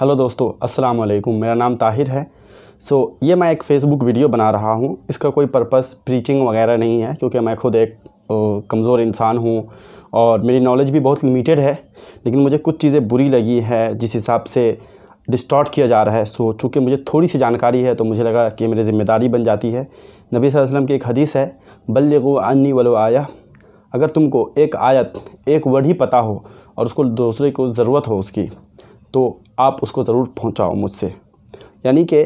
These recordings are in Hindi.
हेलो दोस्तों अस्सलाम वालेकुम मेरा नाम ताहिर है सो so, ये मैं एक फ़ेसबुक वीडियो बना रहा हूँ इसका कोई पर्पस प्रीचिंग वगैरह नहीं है क्योंकि मैं खुद एक कमज़ोर इंसान हूँ और मेरी नॉलेज भी बहुत लिमिटेड है लेकिन मुझे कुछ चीज़ें बुरी लगी है जिस हिसाब से डिस्टॉर्ट किया जा रहा है सो चूँकि मुझे थोड़ी सी जानकारी है तो मुझे लगा कि मेरी ज़िम्मेदारी बन जाती है नबी वसम की एक हदीस है बल्लगो अन्नी वलो आया अगर तुमको एक आयत एक वर्ड ही पता हो और उसको दूसरे को ज़रूरत हो उसकी तो आप उसको ज़रूर पहुँचाओ मुझसे यानी कि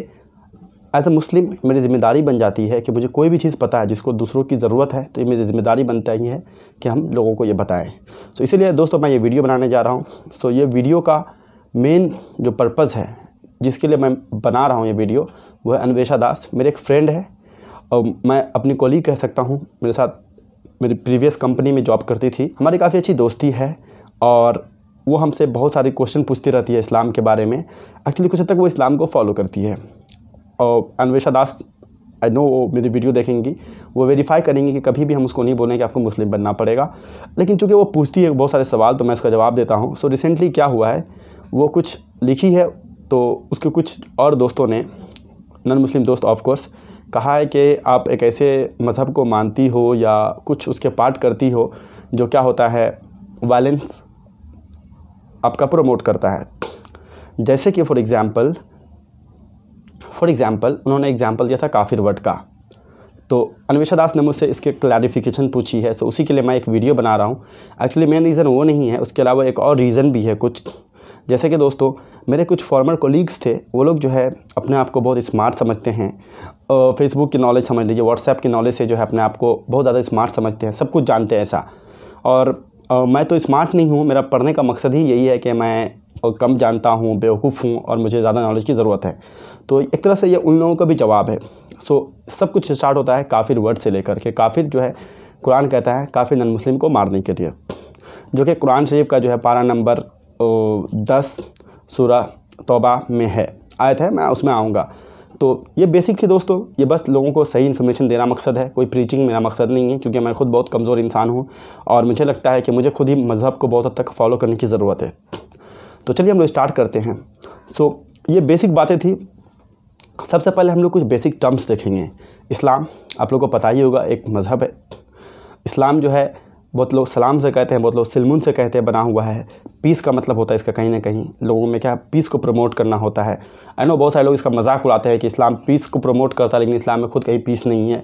एज ए मुस्लिम मेरी ज़िम्मेदारी बन जाती है कि मुझे कोई भी चीज़ पता है जिसको दूसरों की ज़रूरत है तो ये मेरी ज़िम्मेदारी बनता ही है कि हम लोगों को ये बताएं सो इसीलिए दोस्तों मैं ये वीडियो बनाने जा रहा हूँ सो ये वीडियो का मेन जो पर्पज़ है जिसके लिए मैं बना रहा हूँ ये वीडियो वो है अन्वेशा दास मेरे एक फ्रेंड है और मैं अपनी कोली कह सकता हूँ मेरे साथ मेरी प्रीवियस कंपनी में जॉब करती थी हमारी काफ़ी अच्छी दोस्ती है और वो हमसे बहुत सारे क्वेश्चन पूछती रहती है इस्लाम के बारे में एक्चुअली कुछ हद तक वो इस्लाम को फॉलो करती है और अन्वेषा दास आई नो वो मेरी वीडियो देखेंगी वो वेरीफाई करेंगी कि कभी भी हम उसको नहीं बोलेंगे कि आपको मुस्लिम बनना पड़ेगा लेकिन चूँकि वो पूछती है बहुत सारे सवाल तो मैं उसका जवाब देता हूँ सो रिसेंटली क्या हुआ है वो कुछ लिखी है तो उसके कुछ और दोस्तों ने नॉन मुस्लिम दोस्त ऑफ कोर्स कहा है कि आप एक ऐसे मज़हब को मानती हो या कुछ उसके पार्ट करती हो जो क्या होता है वायलेंस आपका प्रमोट करता है जैसे कि फॉर एग्ज़ाम्पल फॉर एग्ज़ाम्पल उन्होंने एग्ज़ाम्पल दिया था काफिर वर्ड का तो अन्वेषा दास ने मुझसे इसके क्लैरिफिकेशन पूछी है सो उसी के लिए मैं एक वीडियो बना रहा हूँ एक्चुअली मेन रीज़न वो नहीं है उसके अलावा एक और रीज़न भी है कुछ जैसे कि दोस्तों मेरे कुछ फॉर्मर कोलीग्स थे वो लोग जो है अपने आप को बहुत स्मार्ट समझते हैं फेसबुक की नॉलेज समझ लीजिए व्हाट्सएप की नॉलेज से जो है अपने आप को बहुत ज़्यादा स्मार्ट समझते हैं सब कुछ जानते हैं ऐसा और मैं तो स्मार्ट नहीं हूँ मेरा पढ़ने का मकसद ही यही है कि मैं कम जानता हूँ बेवकूफ़ हूँ और मुझे ज़्यादा नॉलेज की ज़रूरत है तो एक तरह से ये उन लोगों का भी जवाब है सो सब कुछ स्टार्ट होता है काफिर वर्ड से लेकर के काफिर जो है कुरान कहता है काफिर नन मुस्लिम को मारने के लिए जो कि कुरान शरीफ का जो है पारा नंबर दस सूरा तोबा में है आयत है मैं उसमें आऊँगा तो ये बेसिक थी दोस्तों ये बस लोगों को सही इन्फॉर्मेशन देना मकसद है कोई प्रीचिंग मेरा मकसद नहीं है क्योंकि मैं खुद बहुत कमज़ोर इंसान हूँ और मुझे लगता है कि मुझे खुद ही मज़हब को बहुत हद तक फॉलो करने की ज़रूरत है तो चलिए हम लोग स्टार्ट करते हैं सो ये बेसिक बातें थी सबसे पहले हम लोग कुछ बेसिक टर्म्स देखेंगे इस्लाम आप लोग को पता ही होगा एक मज़हब है इस्लाम जो है बहुत लोग सलाम से कहते हैं बहुत लोग सिलमुन से कहते हैं बना हुआ है पीस का मतलब होता है इसका कहीं ना कहीं लोगों में क्या पीस को प्रमोट करना होता है आई नो बहुत सारे लोग इसका मजाक उड़ाते हैं कि इस्लाम पीस को प्रमोट करता है लेकिन इस्लाम में खुद कहीं पीस नहीं है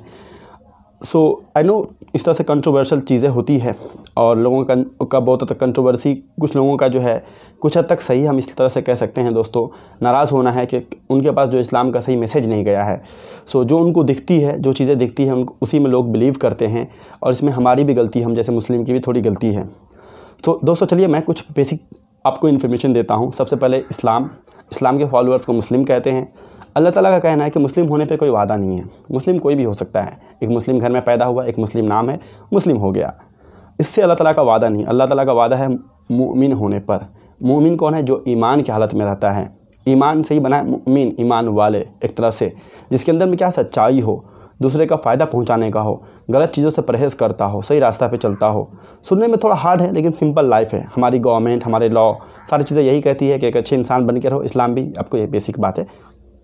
सो आई नो इस तरह से कंट्रोवर्शल चीज़ें होती है और लोगों का का बहुत हद तक कंट्रोवर्सी कुछ लोगों का जो है कुछ हद तक सही हम इस तरह से कह सकते हैं दोस्तों नाराज़ होना है कि उनके पास जो इस्लाम का सही मैसेज नहीं गया है सो जो उनको दिखती है जो चीज़ें दिखती हैं उसी में लोग बिलीव करते हैं और इसमें हमारी भी गलती हम जैसे मुस्लिम की भी थोड़ी गलती है तो दोस्तों चलिए मैं कुछ बेसिक आपको इन्फॉर्मेशन देता हूँ सबसे पहले इस्लाम इस्लाम के फॉलोअर्स को मुस्लिम कहते हैं अल्लाह ताला का कहना है कि मुस्लिम होने पे कोई वादा नहीं है मुस्लिम कोई भी हो सकता है एक मुस्लिम घर में पैदा हुआ एक मुस्लिम नाम है मुस्लिम हो गया इससे अल्लाह ताला का वादा नहीं अल्लाह ताला का वादा है मोमिन होने पर मोमिन कौन है जो ईमान की हालत में रहता है ईमान से ही बना मोमिन ईमान वाले एक तरह से जिसके अंदर में क्या सच्चाई हो दूसरे का फ़ायदा पहुँचाने का हो गलत चीज़ों से परहेज़ करता हो सही रास्ता पर चलता हो सुनने में थोड़ा हार्ड है लेकिन सिंपल लाइफ है हमारी गवर्नमेंट हमारे लॉ सारी चीज़ें यही कहती है कि एक अच्छे इंसान बन के रहो इस्लाम भी आपको ये बेसिक बात है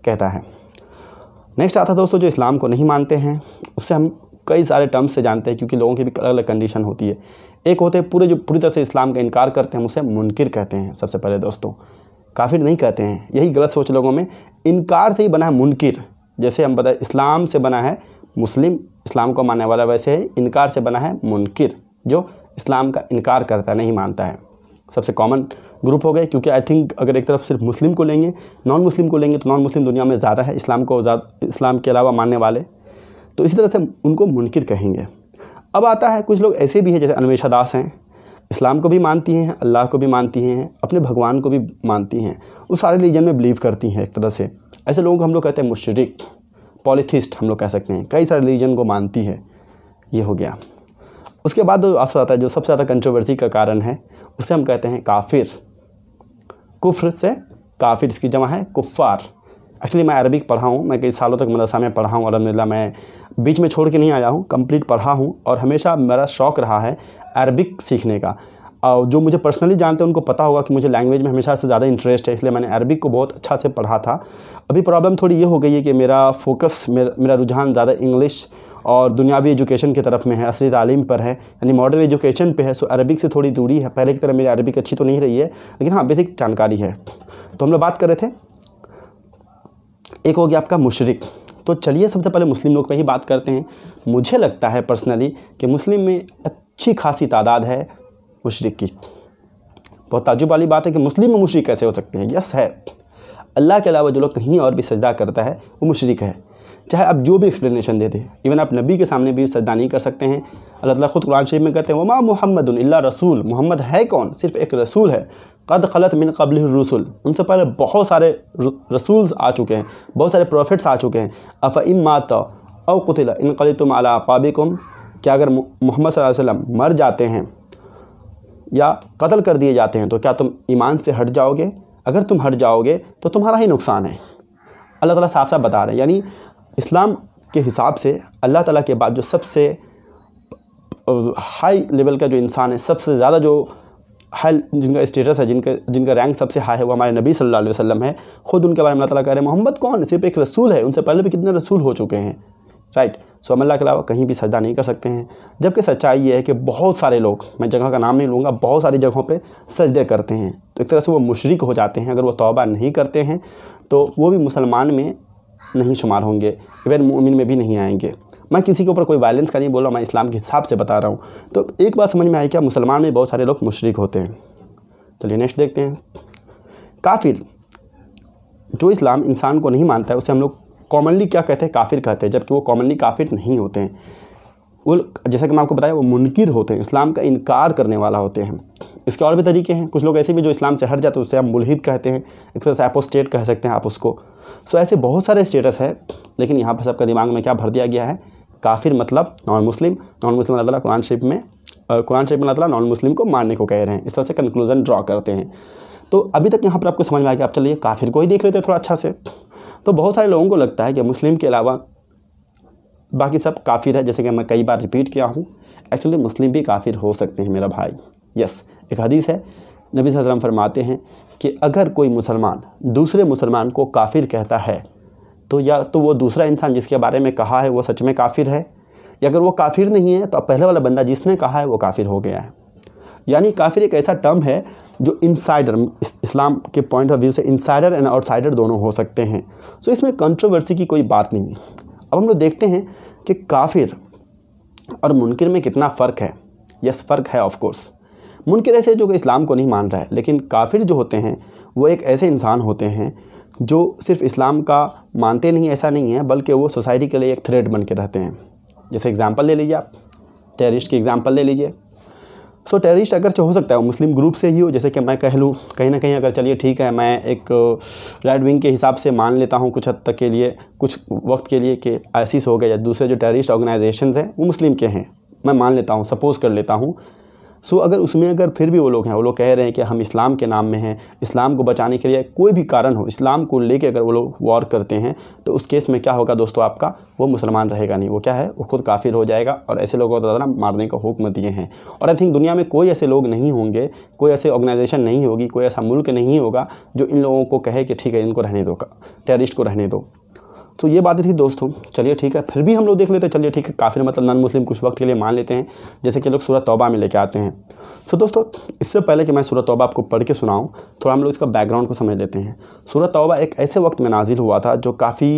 कहता है नेक्स्ट आता है दोस्तों जो इस्लाम को नहीं मानते हैं उससे हम कई सारे टर्म्स से जानते हैं क्योंकि लोगों की भी अलग अलग कंडीशन होती है एक होते हैं पूरे जो पूरी तरह से इस्लाम का इनकार करते हैं उसे मुनकर कहते हैं सबसे पहले दोस्तों काफिर नहीं कहते हैं यही गलत सोच लोगों में इनकार से ही बना है मुनकर जैसे हम बताए इस्लाम से बना है मुस्लिम इस्लाम को मानने वाला वैसे ही इनकार से बना है मुनकर जो इस्लाम का इनकार करता है नहीं मानता है सबसे कॉमन ग्रुप हो गए क्योंकि आई थिंक अगर एक तरफ सिर्फ मुस्लिम को लेंगे नॉन मुस्लिम को लेंगे तो नॉन मुस्लिम दुनिया में ज़्यादा है इस्लाम को इस्लाम के अलावा मानने वाले तो इसी तरह से उनको मुनकर कहेंगे अब आता है कुछ लोग ऐसे भी हैं जैसे अनवेशा दास हैं इस्लाम को भी मानती हैं अल्लाह को भी मानती हैं अपने भगवान को भी मानती हैं वो सारे रिलीजन में बिलीव करती हैं एक तरह से ऐसे लोगों को हम लोग कहते हैं मुशरक पॉलिथिस्ट हम लोग कह सकते हैं कई सारे रिलीजन को मानती है ये हो गया उसके बाद जो असर आता है जो सबसे ज़्यादा कंट्रोवर्सी का कारण है उसे हम कहते हैं काफिर कुफ्र से काफिर इसकी जमा है कुफ़ार एक्चुअली मैं अरबिक पढ़ा हूँ मैं कई सालों तक मदरसा में पढ़ा हूँ अलहमदिल्ला मैं बीच में छोड़ के नहीं आया हूँ कंप्लीट पढ़ा हूँ और हमेशा मेरा शौक़ रहा है अरबिक सीखने का और जो मुझे पर्सनली जानते हैं उनको पता होगा कि मुझे लैंग्वेज में हमेशा से ज़्यादा इंटरेस्ट है इसलिए मैंने अरबिक को बहुत अच्छा से पढ़ा था अभी प्रॉब्लम थोड़ी ये हो गई है कि मेरा फोकस मेरा मेरा रुझान ज़्यादा इंग्लिश और दुनियावी एजुकेशन की तरफ में है असली तालीम पर है यानी मॉडर्न एजुकेशन पर है सो अरबिक से थोड़ी दूरी है पहले की तरह मेरी अरबिक अच्छी तो नहीं रही है लेकिन हाँ बेसिक जानकारी है तो हम लोग बात कर रहे थे एक हो गया आपका मुशरक तो चलिए सबसे पहले मुस्लिम लोग पर ही बात करते हैं मुझे लगता है पर्सनली कि मुस्लिम में अच्छी खासी तादाद है मशरक़ की बहुत ताजुब वाली बात है कि मुस्लिम में मुशरक कैसे हो सकते हैं यस है अल्लाह के अलावा जो लोग कहीं और भी सजदा करता है वो मुशरक है चाहे आप जो भी एक्सप्लेनेशन देते इवन आप नबी के सामने भी सजदा नहीं कर सकते हैं अल्लाह ताला खुद कुरान शरीफ में कहते हैं वमा मोहम्मद अल्ला रसूल मोहम्मद है कौन सिर्फ एक रसूल है कद खलत मिन कबल रसूल उनसे पहले बहुत सारे रसूल्स आ चुके हैं बहुत सारे प्रॉफिट्स आ चुके हैं अफ़ इम मात अव कुतिल इन कल तुम अला क्या अगर मोहम्मद वसम मर जाते हैं या कत्ल कर दिए जाते हैं तो क्या तुम ईमान से हट जाओगे अगर तुम हट जाओगे तो तुम्हारा ही नुकसान है अल्लाह ताला साफ साफ बता रहे हैं यानी इस्लाम के हिसाब से अल्लाह ताला के बाद जो सबसे हाई लेवल का जो इंसान है सबसे ज़्यादा जो हाई जिनका स्टेटस है जिनका जिनका रैंक सबसे हाई है वो हमारे नबी सल्लल्लाहु अलैहि वसल्लम है ख़ुद उनके बारे में अल्लाह ताला कह रहे हैं मोहम्मद कौन सिर्फ एक रसूल है उनसे पहले भी कितने रसूल हो चुके हैं राइट सो हम अल्लाह के अलावा कहीं भी सजदा नहीं कर सकते हैं जबकि सच्चाई ये है कि बहुत सारे लोग मैं जगह का नाम नहीं लूँगा बहुत सारी जगहों पर सजदे करते हैं तो एक तरह से वो मुशरक हो जाते हैं अगर वो तौबा नहीं करते हैं तो वो भी मुसलमान में नहीं शुमार होंगे इवन मोमिन में भी नहीं आएंगे मैं किसी के ऊपर कोई वायलेंस का नहीं बोल रहा मैं इस्लाम के हिसाब से बता रहा हूँ तो एक बात समझ में आई क्या मुसलमान में बहुत सारे लोग मुशरक होते हैं चलिए नेक्स्ट देखते हैं काफिर जो इस्लाम इंसान को नहीं मानता है उसे हम लोग कॉमनली क्या कहते हैं काफिर कहते हैं जबकि वो कॉमनली काफिर नहीं होते हैं वो जैसा कि मैं आपको बताया वो मुनकर होते हैं इस्लाम का इनकार करने वाला होते हैं इसके और भी तरीके हैं कुछ लोग ऐसे भी जो इस्लाम से हट जाते हैं उससे आप मुलहिद कहते हैं एक तरह से एपोस्टेट कह सकते हैं आप उसको सो ऐसे बहुत सारे स्टेटस है लेकिन यहाँ पर सबका दिमाग में क्या भर दिया गया है काफिर मतलब non Muslim non Muslim Allah Quran Sharif में कुरान शरीफ में अल्लाह नॉन मुस्लिम को मानने को कह रहे हैं इस तरह से कंक्लूजन ड्रॉ करते हैं तो अभी तक यहाँ पर आपको समझ में आ गया आप चलिए काफिर को ही देख लेते हैं थोड़ा अच्छा से तो बहुत सारे लोगों को लगता है कि मुस्लिम के अलावा बाकी सब काफिर है जैसे कि मैं कई बार रिपीट किया हूँ एक्चुअली मुस्लिम भी काफिर हो सकते हैं मेरा भाई यस एक हदीस है नबी सल्लम फरमाते हैं कि अगर कोई मुसलमान दूसरे मुसलमान को काफिर कहता है तो या तो वो दूसरा इंसान जिसके बारे में कहा है वो सच में काफिर है या अगर वो काफिर नहीं है तो अब पहले वाला बंदा जिसने कहा है वो काफिर हो गया है यानी काफिर एक ऐसा टर्म है जो इनसाइडर इस्लाम के पॉइंट ऑफ व्यू से इनसाइडर एंड आउटसाइडर दोनों हो सकते हैं सो इसमें कंट्रोवर्सी की कोई बात नहीं है अब हम लोग देखते हैं कि काफिर और मुनकर में कितना फ़र्क है यस फ़र्क है ऑफ़कोर्स मुनकर ऐसे जो कि इस्लाम को नहीं मान रहा है लेकिन काफिर जो होते हैं वो एक ऐसे इंसान होते हैं जो सिर्फ इस्लाम का मानते नहीं ऐसा नहीं है बल्कि वो सोसाइटी के लिए एक थ्रेड बन के रहते हैं जैसे एग्ज़ाम्पल ले लीजिए आप टेररिस्ट की एग्ज़ाम्पल ले लीजिए सो टेररिस्ट अगर हो सकता है वो मुस्लिम ग्रुप से ही हो जैसे कि मैं कह लूँ कहीं ना कहीं अगर चलिए ठीक है मैं एक राइट uh, विंग के हिसाब से मान लेता हूँ कुछ हद तक के लिए कुछ वक्त के लिए कि आसिस हो गया या दूसरे जो टेररिस्ट ऑर्गेनाइजेशन हैं वो मुस्लिम के हैं मैं मान लेता हूँ सपोज़ कर लेता हूँ सो अगर उसमें अगर फिर भी वो लोग हैं वो लोग कह रहे हैं कि हम इस्लाम के नाम में हैं इस्लाम को बचाने के लिए कोई भी कारण हो इस्लाम को लेके अगर वो लोग वॉर करते हैं तो उस केस में क्या होगा दोस्तों आपका वो मुसलमान रहेगा नहीं वो क्या है वो खुद काफिर हो जाएगा और ऐसे लोगों को ज़्यादा मारने का हुक्म दिए हैं और आई थिंक दुनिया में कोई ऐसे लोग नहीं होंगे कोई ऐसे ऑर्गेनाइजेशन नहीं होगी कोई ऐसा मुल्क नहीं होगा जो इन लोगों को कहे कि ठीक है इनको रहने दो टेररिस्ट को रहने दो तो ये बातें थी दोस्तों चलिए ठीक है फिर भी हम लोग देख लेते हैं चलिए ठीक है काफ़ी मतलब नॉन मुस्लिम कुछ वक्त के लिए मान लेते हैं जैसे कि लोग सूरत तौबा में लेके आते हैं सो दोस्तों इससे पहले कि मैं सूरत तौबा आपको पढ़ के सुनाऊँ थोड़ा हम लोग इसका बैकग्राउंड को समझ लेते हैं सूरत तौबा एक ऐसे वक्त में नाजिल हुआ था जो काफ़ी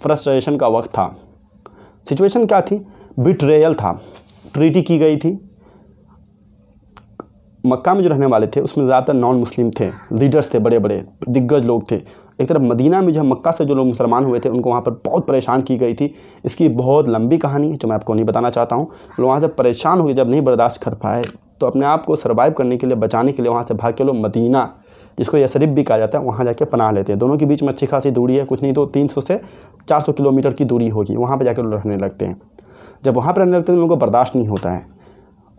फ्रस्ट्रेशन का वक्त था सिचुएशन क्या थी बिट्रेयल था ट्रीटी की गई थी मक्का में जो रहने वाले थे उसमें ज़्यादातर नॉन मुस्लिम थे लीडर्स थे बड़े बड़े दिग्गज लोग थे एक तरफ मदीना में जो मक्का से जो लोग मुसलमान हुए थे उनको वहाँ पर बहुत परेशान की गई थी इसकी बहुत लंबी कहानी है जो मैं आपको नहीं बताना चाहता हूँ लोग वहाँ से परेशान हुए जब नहीं बर्दाश्त कर पाए तो अपने आप को सर्वाइव करने के लिए बचाने के लिए वहाँ से भाग के लोग मदीना जिसको यसरिफ भी कहा जाता है वहाँ जाके पनाह लेते हैं दोनों के बीच में अच्छी खासी दूरी है कुछ नहीं तो 300 से 400 किलोमीटर की दूरी होगी वहाँ पर जाकर रहने लगते हैं जब वहाँ पर रहने लगते हैं तो उनको बर्दाश्त नहीं होता है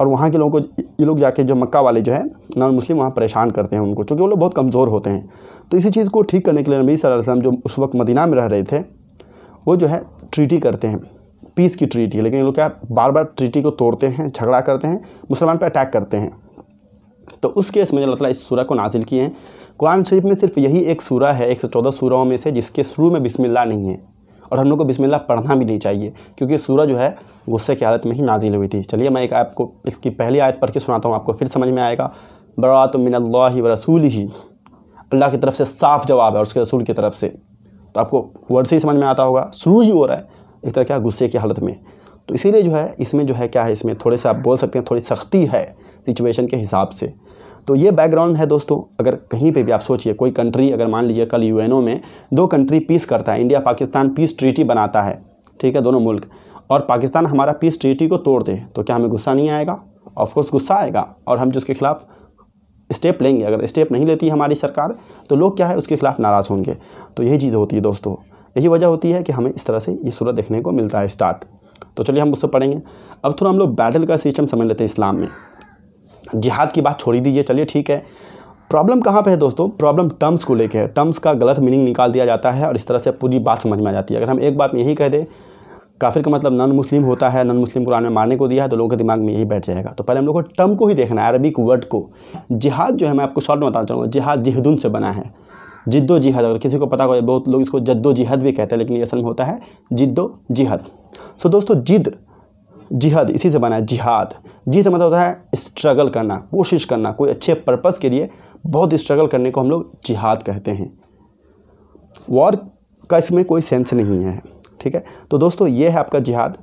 और वहाँ के लोगों को ये लोग जाके जो मक्का वाले जो है नॉन मुस्लिम वहाँ परेशान करते हैं उनको चूँकि वो लोग बहुत कमज़ोर होते हैं तो इसी चीज़ को ठीक करने के लिए नबी वसल्लम जो उस वक्त मदीना में रह रहे थे वो जो है ट्रीटी करते हैं पीस की ट्रीटी लेकिन ये लोग क्या बार बार ट्रीटी को तोड़ते हैं झगड़ा करते हैं मुसलमान पर अटैक करते हैं तो उस केस में अल्लाह इस सूरह को नाजिल किए हैं कुरान शरीफ में सिर्फ यही एक सूरह है एक सौ चौदह सूरहों में से जिसके शुरू में बिस्मिल्लाह नहीं है और हम लोग को बिस्मिल्ला पढ़ना भी नहीं चाहिए क्योंकि सूरज जो है गुस्से की हालत में ही नाजिल हुई थी चलिए मैं एक आपको इसकी पहली आयत पढ़ के सुनाता हूँ आपको फिर समझ में आएगा बरात मिनल्ला व रसूल ही अल्लाह की तरफ से साफ़ जवाब है और उसके रसूल की तरफ से तो आपको वर्ड से ही समझ में आता होगा शुरू ही हो रहा है एक तरह क्या गुस्से की हालत में तो इसीलिए जो है इसमें जो है क्या है इसमें थोड़े से आप बोल सकते हैं थोड़ी सख्ती है सिचुएशन के हिसाब से तो ये बैकग्राउंड है दोस्तों अगर कहीं पे भी आप सोचिए कोई कंट्री अगर मान लीजिए कल यूएनओ में दो कंट्री पीस करता है इंडिया पाकिस्तान पीस ट्रीटी बनाता है ठीक है दोनों मुल्क और पाकिस्तान हमारा पीस ट्रीटी को तोड़ दे तो क्या हमें गुस्सा नहीं आएगा ऑफकोर्स गुस्सा आएगा और हम जिसके खिलाफ़ स्टेप लेंगे अगर स्टेप नहीं लेती हमारी सरकार तो लोग क्या है उसके खिलाफ नाराज़ होंगे तो यही चीज़ होती है दोस्तों यही वजह होती है कि हमें इस तरह से ये सूरत देखने को मिलता है स्टार्ट तो चलिए हम उससे पढ़ेंगे अब थोड़ा हम लोग बैटल का सिस्टम समझ लेते हैं इस्लाम में जिहाद की बात छोड़ी दीजिए चलिए ठीक है प्रॉब्लम कहाँ पे है दोस्तों प्रॉब्लम टर्म्स को लेकर टर्म्स का गलत मीनिंग निकाल दिया जाता है और इस तरह से पूरी बात समझ में आ जाती है अगर हम एक बात यही कह दें काफिर का मतलब नॉन मुस्लिम होता है नॉन मुस्लिम कुरान में मारने को दिया है तो लोगों के दिमाग में यही बैठ जाएगा तो पहले हम लोग को टर्म को ही देखना है अरबिक वर्ड को जिहाद जो है मैं आपको शॉर्ट में बताना चाहूँगा जिहाद जिहदुन से बना है जिद्दो जिहद अगर किसी को पता हो बहुत लोग इसको जद्दो जिहद भी कहते हैं लेकिन ये असल में होता है जिद्दो जिहद सो दोस्तों जिद जिहद इसी से बना है जिहाद जिहद मतलब होता है स्ट्रगल करना कोशिश करना कोई अच्छे पर्पज़ के लिए बहुत स्ट्रगल करने को हम लोग जिहाद कहते हैं वॉर का इसमें कोई सेंस नहीं है ठीक है तो दोस्तों ये है आपका जिहाद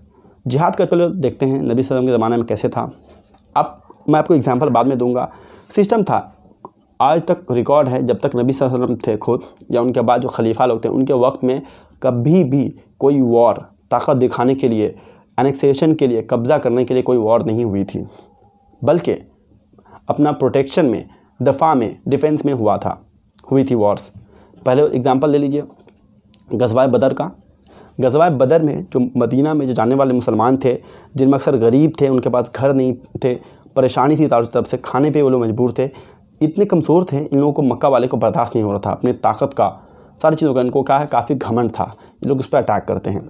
जिहाद का पहले देखते हैं नबी सलम के ज़माने में कैसे था अब मैं आपको एग्जाम्पल बाद में दूंगा सिस्टम था आज तक रिकॉर्ड है जब तक नबी वसल्लम थे खुद या उनके बाद जो खलीफा लोग थे उनके वक्त में कभी भी कोई वॉर ताकत दिखाने के लिए एनेक्सेशन के लिए कब्ज़ा करने के लिए कोई वॉर नहीं हुई थी बल्कि अपना प्रोटेक्शन में दफ़ा में डिफेंस में हुआ था हुई थी वॉर्स पहले एग्ज़ाम्पल ले लीजिए गजवाए बदर का गजवाए बदर में जो मदीना में जो जाने वाले मुसलमान थे जिनमें अक्सर गरीब थे उनके पास घर नहीं थे परेशानी थी तारों तरफ से खाने पे वो लोग मजबूर थे इतने कमज़ोर थे इन लोगों को मक्का वाले को बर्दाश्त नहीं हो रहा था अपनी ताकत का सारी चीज़ों का इनको क्या है काफ़ी घमंड था ये लोग उस पर अटैक करते हैं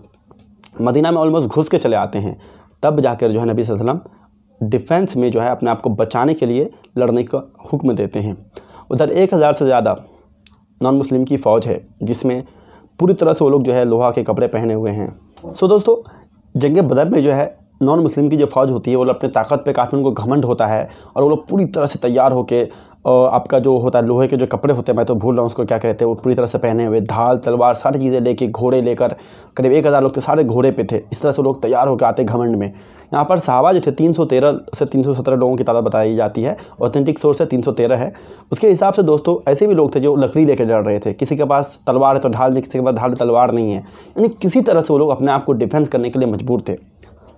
मदीना में ऑलमोस्ट घुस के चले आते हैं तब जाकर जो है नबी वसल्लम डिफेंस में जो है अपने आप को बचाने के लिए लड़ने का हुक्म देते हैं उधर एक हज़ार से ज़्यादा नॉन मुस्लिम की फ़ौज है जिसमें पूरी तरह से वो लोग जो है लोहा के कपड़े पहने हुए हैं सो दोस्तों जंग बदर में जो है नॉन मुस्लिम की जो फ़ौज होती है वो लोग अपनी ताकत पे काफ़ी उनको घमंड होता है और वो लोग पूरी तरह से तैयार होकर और आपका जो होता है लोहे के जो कपड़े होते हैं मैं तो भूल रहा हूँ उसको क्या कहते हैं वो पूरी तरह से पहने हुए ढाल तलवार सारी चीज़ें लेके घोड़े लेकर करीब एक हज़ार लोग थे सारे घोड़े पे थे इस तरह से लोग तैयार होकर आते घमंड में यहाँ पर सहाबा जो थे तीन सौ तेरह से तीन सौ सत्रह लोगों की तादाद बताई जाती है ऑथेंटिक सोर्स है तेरह है उसके हिसाब से दोस्तों ऐसे भी लोग थे जो लकड़ी लेकर लड़ रहे थे किसी के पास तलवार है तो ढाल नहीं किसी के पास ढाल तलवार नहीं है यानी किसी तरह से वो लोग अपने आप को डिफेंस करने के लिए मजबूर थे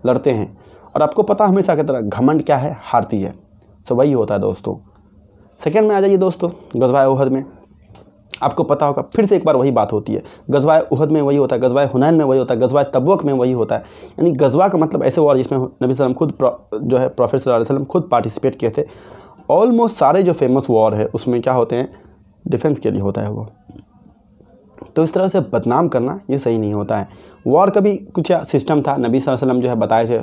लड़ते हैं और आपको पता हमेशा की तरह घमंड क्या है हारती है सो वही होता है दोस्तों सेकेंड में आ जाइए दोस्तों गजवाए उहद में आपको पता होगा फिर से एक बार वही बात होती है गजवाए उहद में वही होता है गजवाए हुनैन में वही होता है गजवाए तबक में वही होता है यानी गजवा का मतलब ऐसे वॉर जिसमें नबी वसल्लम खुद जो है प्रॉफिट वसल्लम खुद पार्टिसिपेट किए थे ऑलमोस्ट सारे जो फेमस वॉर है उसमें क्या होते हैं डिफेंस के लिए होता है वो तो इस तरह से बदनाम करना ये सही नहीं होता है वॉर का भी कुछ सिस्टम था नबी वसल्लम जो है बताए थे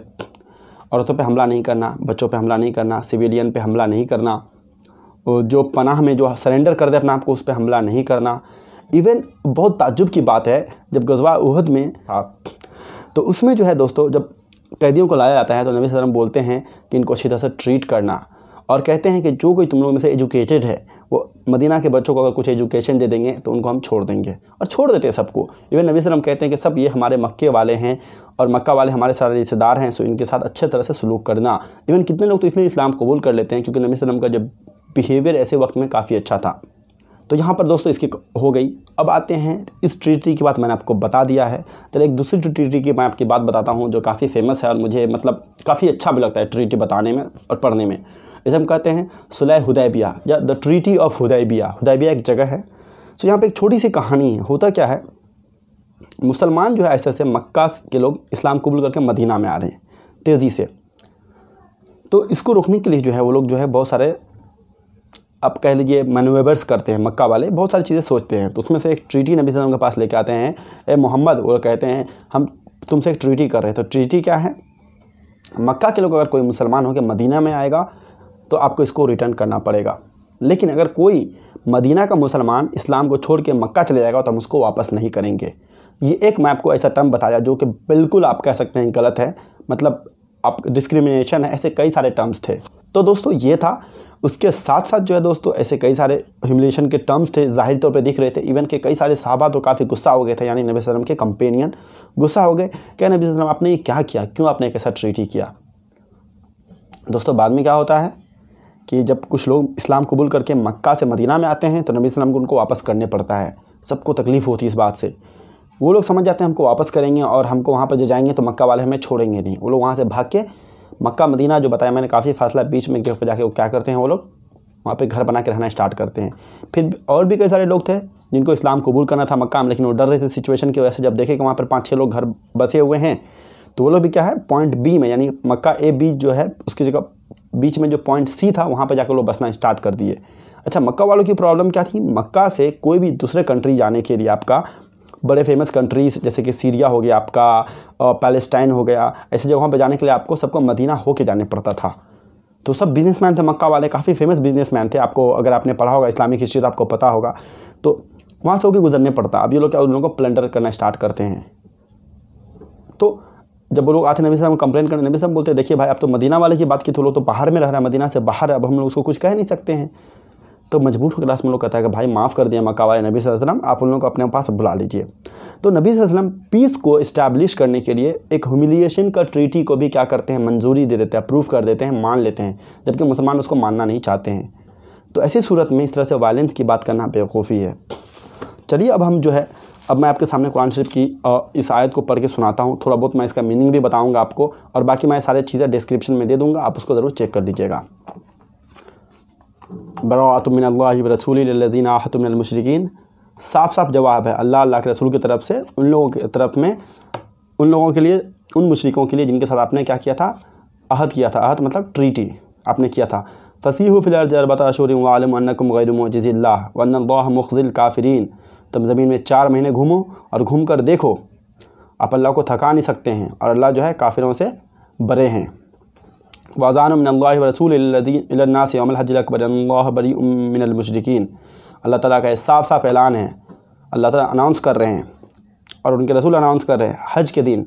औरतों पे हमला नहीं करना बच्चों पे हमला नहीं करना सिविलियन पे हमला नहीं करना जो पनाह में जो सरेंडर कर दे अपने आप को उस पर हमला नहीं करना इवन बहुत ताजुब की बात है जब गजवा उहद में था हाँ। तो उसमें जो है दोस्तों जब कैदियों को लाया जाता है तो नबी सलम बोलते हैं कि इनको अच्छी तरह से ट्रीट करना और कहते हैं कि जो कोई तुम लोगों में से एजुकेटेड है वो मदीना के बच्चों को अगर कुछ एजुकेशन दे देंगे तो उनको हम छोड़ देंगे और छोड़ देते हैं सबको इवन नबी सलम कहते हैं कि सब ये हमारे मक्के वाले हैं और मक्का वाले हमारे सारे रिश्तेदार हैं सो इनके साथ अच्छे तरह से सलूक करना इवन कितने लोग तो इसलिए इस्लाम कबूल कर लेते हैं क्योंकि नबी सलम का जब बिहेवियर ऐसे वक्त में काफ़ी अच्छा था तो यहाँ पर दोस्तों इसकी हो गई अब आते हैं इस ट्रिटरी की बात मैंने आपको बता दिया है चलो एक दूसरी ट्रिटरी की मैं आपकी बात बताता हूँ जो काफ़ी फेमस है और मुझे मतलब काफ़ी अच्छा भी लगता है ट्रिटी बताने में और पढ़ने में इसे हम कहते हैं सुलह हुदैबिया या the treaty of Hudaybiya Hudaybiya एक जगह है सो यहाँ पर एक छोटी सी कहानी है होता क्या है मुसलमान जो है ऐसे ऐसे मक्का के लोग इस्लाम कबूल करके मदीना में आ रहे हैं तेज़ी से तो इसको रोकने के लिए जो है वो लोग जो है बहुत सारे आप कह लीजिए मैनूवर्स करते हैं मक्का वाले बहुत सारी चीज़ें सोचते हैं तो उसमें से एक ट्रीटी नबी सलम के पास लेके आते हैं ए मोहम्मद वो कहते हैं हम तुमसे एक ट्रीटी कर रहे हैं तो ट्रीटी क्या है मक्का के लोग अगर कोई मुसलमान होकर मदीना में आएगा तो आपको इसको रिटर्न करना पड़ेगा लेकिन अगर कोई मदीना का मुसलमान इस्लाम को छोड़ के मक्का चले जाएगा तो हम उसको वापस नहीं करेंगे ये एक मैं आपको ऐसा टर्म बताया जो कि बिल्कुल आप कह सकते हैं गलत है मतलब आप डिस्क्रिमिनेशन है ऐसे कई सारे टर्म्स थे तो दोस्तों ये था उसके साथ साथ जो है दोस्तों ऐसे कई सारे ह्यूमिलेशन के टर्म्स थे जाहिर तौर पे दिख रहे थे इवन के कई सारे साहबा तो काफ़ी गुस्सा हो गए थे यानी नबी सलम के कंपेनियन गुस्सा हो गए क्या नबी वसल्लम आपने ये क्या किया क्यों आपने कैसा ट्रीट ही किया दोस्तों बाद में क्या होता है कि जब कुछ लोग इस्लाम कबूल करके मक्का से मदीना में आते हैं तो नबी सलम को उनको वापस करने पड़ता है सबको तकलीफ़ होती है इस बात से वो लोग समझ जाते हैं हमको वापस करेंगे और हमको वहाँ पर जो जाएंगे तो मक्का वाले हमें छोड़ेंगे नहीं वो लोग वहाँ से भाग के मक्का मदीना जो बताया मैंने काफ़ी फासला बीच में पर जाके वो क्या करते हैं वो लोग वहाँ पे घर बना के रहना स्टार्ट करते हैं फिर और भी कई सारे लोग थे जिनको इस्लाम कबूल करना था मक्का में लेकिन वो डर रहे थे सिचुएशन की वजह से जब देखे कि वहाँ पर पाँच छः लोग घर बसे हुए हैं तो वो लोग भी क्या है पॉइंट बी में यानी मक्का ए बी जो है उसकी जगह बीच में जो पॉइंट सी था वहाँ पर जाकर लोग बसना स्टार्ट कर दिए अच्छा मक्का वालों की प्रॉब्लम क्या थी मक्का से कोई भी दूसरे कंट्री जाने के लिए आपका बड़े फेमस कंट्रीज़ जैसे कि सीरिया हो गया आपका पैलेस्टाइन हो गया ऐसी जगहों पर जाने के लिए आपको सबको मदीना होके जाने पड़ता था तो सब बिजनेसमैन थे मक्का वाले काफ़ी फेमस बिजनेसमैन थे आपको अगर आपने पढ़ा होगा इस्लामिक हिस्ट्री तो आपको पता होगा तो वहाँ से होकर गुजरने पड़ता अब ये लोग क्या उन लोगों को प्लेंडर करना स्टार्ट करते हैं तो जब वो लोग आते नबी साहब कंप्लेन करने नबी साहब बोलते देखिए भाई आप तो मदीना वाले की बात की तो लोग तो बाहर में रह रहा है मदीना से बाहर है अब हम लोग उसको कुछ कह नहीं सकते हैं तो मजबूर होकर लास्ट में लोग कहता है कि भाई माफ़ कर दिया मक्का वाले नबी वसल्लम आप उन लोगों को अपने पास बुला लीजिए तो नबी वसल्लम पीस को इस्टेब्लिश करने के लिए एक ह्यूमिलिएशन का ट्रीटी को भी क्या करते हैं मंजूरी दे देते हैं अप्रूव कर देते हैं मान लेते हैं जबकि मुसलमान उसको मानना नहीं चाहते हैं तो ऐसी सूरत में इस तरह से वायलेंस की बात करना बेवकूफ़ी है चलिए अब हम जो है अब मैं आपके सामने कुरान शरीफ की इस आयत को पढ़ के सुनाता हूँ थोड़ा बहुत मैं इसका मीनिंग भी बताऊँगा आपको और बाकी मैं सारे चीज़ें डिस्क्रिप्शन में दे दूँगा आप उसको ज़रूर चेक कर लीजिएगा बरातमिनल्लाबरसूलिन आहतमिनमशरकिन साफ साफ जवाब है अल्लाह अल्लाह के रसूल की तरफ से उन लोगों की तरफ में उन लोगों के लिए उन मुशरकों के लिए जिनके साथ आपने क्या किया था अहद किया था अहद मतलब ट्रीटी आपने किया था फसीह फ़िलर्ज अरबत अशूरमकुम गैरमोजिल्ला वन्ला मुखजिल काफरीन तुम ज़मीन में चार महीने घूमो और घूम कर देखो आप अल्लाह को थका नहीं सकते हैं और अल्लाह जो है काफिरों से बड़े हैं वाजान रसूलनासमलहजबरी मिनमशरकिन अल्लाह ताला का साफ साफ ऐलान है अल्लाह ताला अनाउंस कर रहे हैं और उनके रसूल अनाउंस कर रहे हैं हज के दिन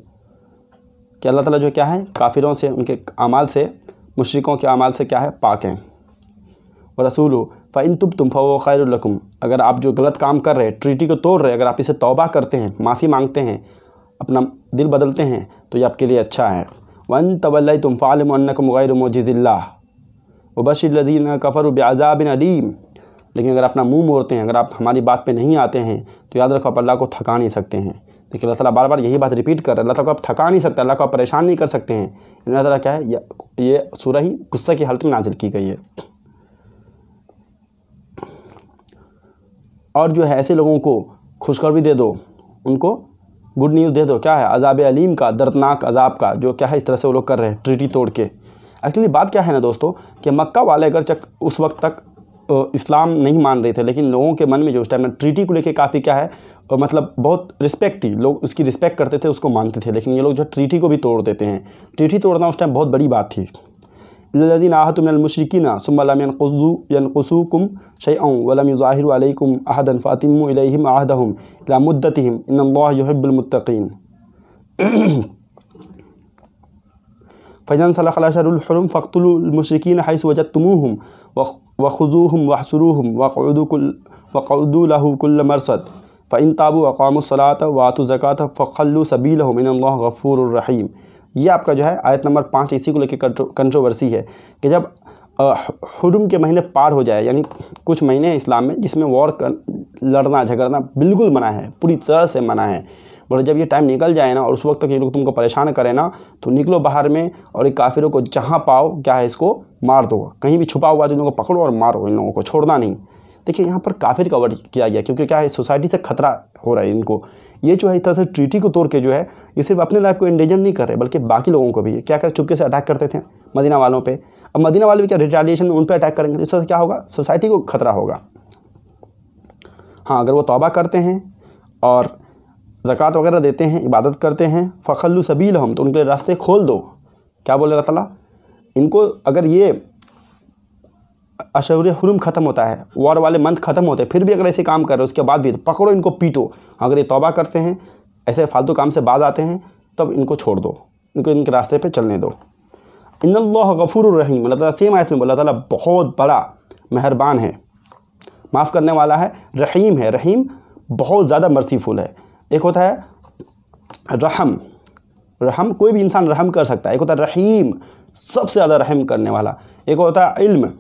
कि अल्लाह ताला जो क्या है काफिरों से उनके अमाल से मशरक़ों के अमाल से क्या है पाक हैं व रसूल फ़ैन तुब तुम फ़ो खैरकुम अगर आप जो गलत काम कर रहे हैं ट्रीटी को तोड़ रहे अगर आप इसे तौबा करते हैं माफ़ी मांगते हैं अपना दिल बदलते हैं तो ये आपके लिए अच्छा है वन तबल तुम फ़ालमकम गैर मोजिल्ला वबशीन कफ़र बज़ाबिन अलीम लेकिन अगर अपना मुँह मोड़ते हैं अगर आप हमारी बात पर नहीं आते हैं तो याद रखो आप अल्लाह को थका नहीं सकते हैं देखिए अल्लाह तला बार बार यही बात रिपीट कर रहे अल्लाह को आप थका नहीं सकते अल्लाह को आप परेशान नहीं कर सकते हैं अल्लाह तला क्या है ये सूरह ही गुस्सा की हालत में नाजिल की गई है और जो है ऐसे लोगों को खुशखबरी दे दो उनको गुड न्यूज़ दे दो क्या है अजाब अलीम का दर्दनाक अजाब का जो क्या है इस तरह से वो लोग कर रहे हैं ट्रीटी तोड़ के एक्चुअली बात क्या है ना दोस्तों कि मक्का वाले अगर चक उस वक्त तक इस्लाम नहीं मान रहे थे लेकिन लोगों के मन में जो उस टाइम में ट्रीटी को लेके काफ़ी क्या है मतलब बहुत रिस्पेक्ट थी लोग उसकी रिस्पेक्ट करते थे उसको मानते थे लेकिन ये लोग जो ट्रीटी को भी तोड़ देते हैं ट्रीटी तोड़ना उस टाइम बहुत बड़ी बात थी الذين عاهدتم من المشركين ثم لم ينقصوا ينقصوكم شيئا ولم يظاهروا عليكم أحدا فأتموا إليهم عهدهم إلى مدتهم إن الله يحب المتقين فإذا انسلخ الأشهر الحرم فاقتلوا المشركين حيث وجدتموهم وخذوهم واحصروهم واقعدوا, كل وقعدوا له كل مرصد فإن تابوا وأقاموا الصلاة وآتوا الزكاة فخلوا سبيلهم إن الله غفور رحيم ये आपका जो है आयत नंबर पाँच इसी को लेकर कंट्रोवर्सी है कि जब हुरुम के महीने पार हो जाए यानी कुछ महीने हैं इस्लाम में जिसमें वॉर कर लड़ना झगड़ना बिल्कुल मना है पूरी तरह से मना है बोले जब ये टाइम निकल जाए ना और उस वक्त तक ये लोग तुमको परेशान करें ना तो निकलो बाहर में और ये काफिरों को जहाँ पाओ क्या है इसको मार दो कहीं भी छुपा हुआ तो इन लोगों को पकड़ो और मारो इन लोगों को छोड़ना नहीं देखिए यहाँ पर काफ़ी रिकवर किया गया क्योंकि क्या है सोसाइटी से खतरा हो रहा है इनको ये जो है इस तरह से ट्रीटी को तोड़ के जो है ये सिर्फ अपने लाइफ को इंडेजन नहीं कर रहे बल्कि बाकी लोगों को भी क्या कर चुपके से अटैक करते थे मदीना वालों पर अब मदीना वाले भी क्या रिटालिएशन में उन पर अटैक करेंगे तो इससे क्या होगा सोसाइटी को खतरा होगा हाँ अगर वो तोबा करते हैं और ज़क़़त वगैरह देते हैं इबादत करते हैं फ़खल्लू सबील हम तो उनके रास्ते खोल दो क्या बोले रहा इनको अगर ये अशर हरुम ख़त्म होता है वॉर वाले मंथ ख़त्म होते हैं फिर भी अगर ऐसे काम कर रहे हो उसके बाद भी पकड़ो इनको पीटो हाँ, अगर ये तोबा करते हैं ऐसे फालतू काम से बाज आते हैं तब इनको छोड़ दो इनको इनके रास्ते पर चलने दो इन गफ़ूर रहीम अल्लाह ताला सेम आयत में बोला ताला बहुत बड़ा मेहरबान है माफ़ करने वाला है रहीम है रहीम बहुत ज़्यादा मर्सीफुल है एक होता है रहम रहम कोई भी इंसान रहम कर सकता है एक होता है रहीम सबसे ज़्यादा रहम करने वाला एक होता है इल्म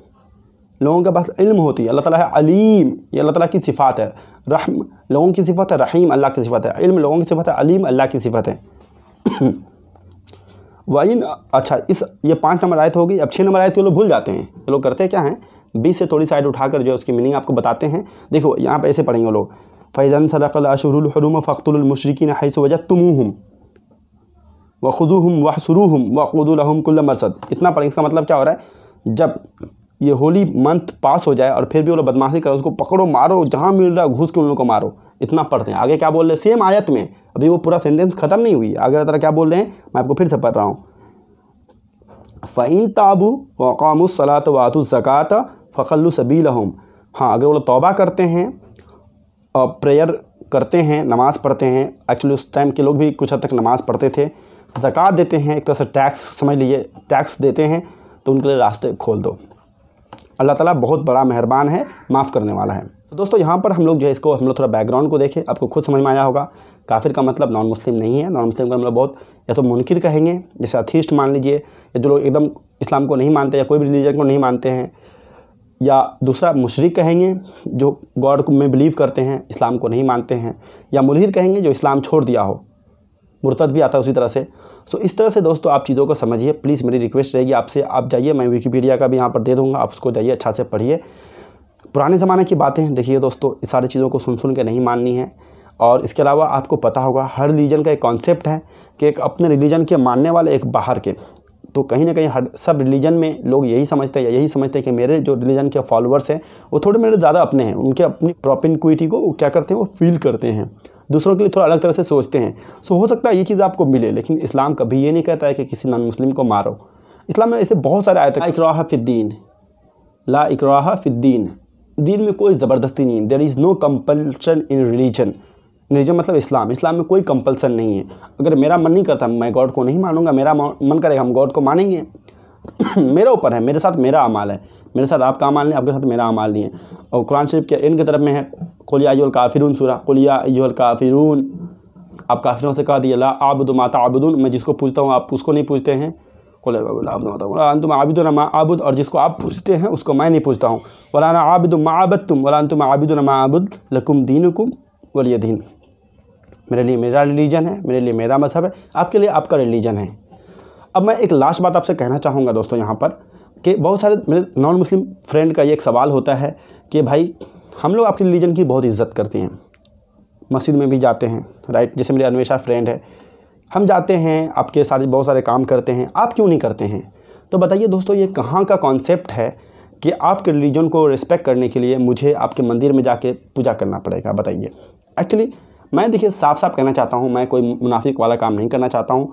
लोगों के पास इल्म होती है अल्लाह ताला है अलीम ये अल्लाह ताला की सिफ़ात है रहम लोगों की सिफ़त है रहीम अल्लाह की सिफ़त है इल्म लोगों की सिफ़त है अलीम अल्लाह की सिफ़त है वाइन अच्छा इस ये पाँच नंबर आयत होगी अब छः नंबर आयत ये लोग भूल जाते हैं ये लोग करते क्या हैं बीस से थोड़ी साइड उठाकर जो है उसकी मीनिंग आपको बताते हैं देखो यहाँ पर ऐसे पढ़ेंगे लोग फ़ैज़न सदाकलशरम ने हैस वजह तुम वखुदू हम वाहसरू हम वखुदुलहम कुल्ल मरसद इतना पढ़ेंगे इसका मतलब क्या हो रहा है जब ये होली मंथ पास हो जाए और फिर भी वो लोग बदमाशी करो उसको पकड़ो मारो जहाँ मिल रहा है घुस के उन लोगों को मारो इतना पढ़ते हैं आगे क्या बोल रहे हैं सेम आयत में अभी वो पूरा सेंटेंस ख़त्म नहीं हुई आगे तरह क्या बोल रहे हैं मैं आपको फिर से पढ़ रहा हूँ फ़ैन ताबू वक़ामसलात वातु ज़क़़त फ़खल्लु सबील हम हाँ अगर वो लोग तोबा करते हैं और प्रेयर करते हैं नमाज़ पढ़ते हैं एक्चुअली उस टाइम के लोग भी कुछ हद तक नमाज़ पढ़ते थे ज़क़़त देते हैं एक तरह से टैक्स समझ लीजिए टैक्स देते हैं तो उनके लिए रास्ते खोल दो अल्लाह ताला बहुत बड़ा मेहरबान है माफ़ करने वाला है तो दोस्तों यहाँ पर हम लोग जो है इसको हम लोग थोड़ा बैकग्राउंड को देखें आपको खुद समझ में आया होगा काफिर का मतलब नॉन मुस्लिम नहीं है नॉन मुस्लिम का मतलब बहुत या तो मुनकर कहेंगे जैसे अथीस्ट मान लीजिए या जो लोग एकदम इस्लाम को नहीं मानते या कोई भी रिलीजन को नहीं मानते हैं या दूसरा मुशरक कहेंगे जो गॉड में बिलीव करते हैं इस्लाम को नहीं मानते हैं या मुलहिद कहेंगे जो इस्लाम छोड़ दिया हो मुर्तद भी आता है उसी तरह से सो इस तरह से दोस्तों आप चीज़ों को समझिए प्लीज़ मेरी रिक्वेस्ट रहेगी आपसे आप जाइए मैं विकीपीडिया का भी यहाँ पर दे दूँगा आप उसको जाइए अच्छा से पढ़िए पुराने ज़माने की बातें देखिए दोस्तों इस सारी चीज़ों को सुन सुन के नहीं माननी है और इसके अलावा आपको पता होगा हर रिलीजन का एक कॉन्सेप्ट है कि एक अपने रिलीजन के मानने वाले एक बाहर के तो कहीं ना कहीं हर सब रिलीजन में लोग यही समझते हैं यही समझते हैं कि मेरे जो रिलीजन के फॉलोअर्स हैं वो थोड़े मेरे ज़्यादा अपने हैं उनके अपनी प्रॉपिनक्विटी को वो क्या करते हैं वो फील करते हैं दूसरों के लिए थोड़ा अलग तरह से सोचते हैं सो हो सकता है ये चीज़ आपको मिले लेकिन इस्लाम कभी ये नहीं कहता है कि किसी नॉन मुस्लिम को मारो इस्लाम में ऐसे बहुत सारे आयत इकराह फ़िद्दीन ला इकराह फ़िद्दीन दीन में कोई ज़बरदस्ती नहीं there is no compulsion in religion religion मतलब इस्लाम इस्लाम में कोई कंपल्सन नहीं है अगर मेरा मन नहीं करता मैं गॉड को नहीं मानूंगा मेरा मन करेगा हम गॉड को मानेंगे मेरे ऊपर है मेरे साथ मेरा अमाल है मेरे साथ आपका अमाल नहीं आपके साथ मेरा अमाल नहीं है और कुरान शरीफ के इनके तरफ में है कुलिया काफिरून सूरा कुलिया काफिरून आप काफिरों से कह दिए ला आबद माता आबदून मैं जिसको पूछता हूँ आप उसको नहीं पूछते हैं तुम आबिद नमा आबुद और जिसको आप पूछते हैं उसको मैं नहीं पूछता हूँ वलाना आबिद आबद तुम वलान तुम आबिद नमा आबुद लकुम दीन कुम वलिय दीन मेरे लिए मेरा रिलीजन है मेरे लिए मेरा मजहब है आपके लिए आपका रिलीजन है अब मैं एक लास्ट बात आपसे कहना चाहूँगा दोस्तों यहाँ पर कि बहुत सारे मेरे नॉन मुस्लिम फ्रेंड का ये एक सवाल होता है कि भाई हम लोग आपके रिलीजन की बहुत इज्जत करते हैं मस्जिद में भी जाते हैं राइट जैसे मेरे अन्वेशा फ्रेंड है हम जाते हैं आपके सारे बहुत सारे काम करते हैं आप क्यों नहीं करते हैं तो बताइए दोस्तों ये कहाँ का कॉन्सेप्ट है कि आपके रिलीजन को रिस्पेक्ट करने के लिए मुझे आपके मंदिर में जाके पूजा करना पड़ेगा बताइए एक्चुअली मैं देखिए साफ साफ कहना चाहता हूँ मैं कोई मुनाफिक वाला काम नहीं करना चाहता हूँ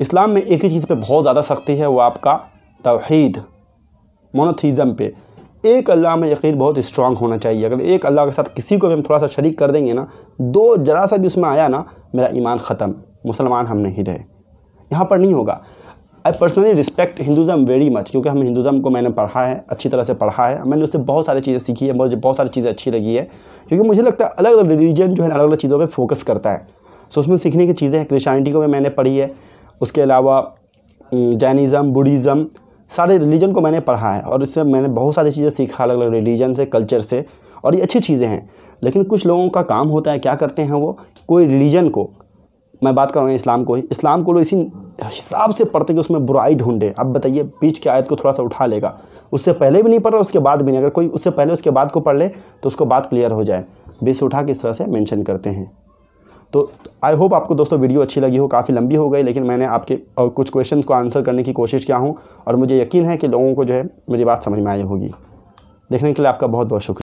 इस्लाम में एक ही चीज़ पे बहुत ज़्यादा सख्ती है वो आपका तोहद मोनोथीज़म पे एक अल्लाह में यकीन बहुत स्ट्रांग होना चाहिए अगर एक अल्लाह के साथ किसी को भी हम थोड़ा सा शरीक कर देंगे ना दो जरा सा भी उसमें आया ना मेरा ईमान ख़त्म मुसलमान हम नहीं रहे यहाँ पर नहीं होगा I personally respect Hinduism very much क्योंकि हम हिंदुज़म को मैंने पढ़ा है अच्छी तरह से पढ़ा है मैंने उससे बहुत सारी चीज़ें सीखी है मुझे बहुत सारी चीज़ें अच्छी लगी है क्योंकि मुझे लगता है अलग अलग रिलीजन जो है अलग अलग चीज़ों पर फोकस करता है सो उसमें सीखने की चीज़ें हैं क्रिश्चानिटी को भी मैंने पढ़ी है उसके अलावा जैनिज़म बुढ़िज़म सारे रिलीजन को मैंने पढ़ा है और इससे मैंने बहुत सारी चीज़ें सीखा अलग अलग रिलीजन से कल्चर से और ये अच्छी चीज़ें हैं लेकिन कुछ लोगों का काम होता है क्या करते हैं वो कोई रिलीजन को मैं बात कर रहा हूँ इस्लाम को इस्लाम को लोग इसी हिसाब से पढ़ते कि उसमें बुराई ढूंढे अब बताइए बीच की आयत को थोड़ा सा उठा लेगा उससे पहले भी नहीं पढ़ रहा उसके बाद भी नहीं अगर कोई उससे पहले उसके बाद को पढ़ ले तो उसको बात क्लियर हो जाए बीच से उठा के इस तरह से मैंशन करते हैं तो आई होप आपको दोस्तों वीडियो अच्छी लगी हो काफ़ी लंबी हो गई लेकिन मैंने आपके और कुछ क्वेश्चन को आंसर करने की कोशिश किया हूँ और मुझे यकीन है कि लोगों को जो है मेरी बात समझ में आई होगी देखने के लिए आपका बहुत बहुत शुक्रिया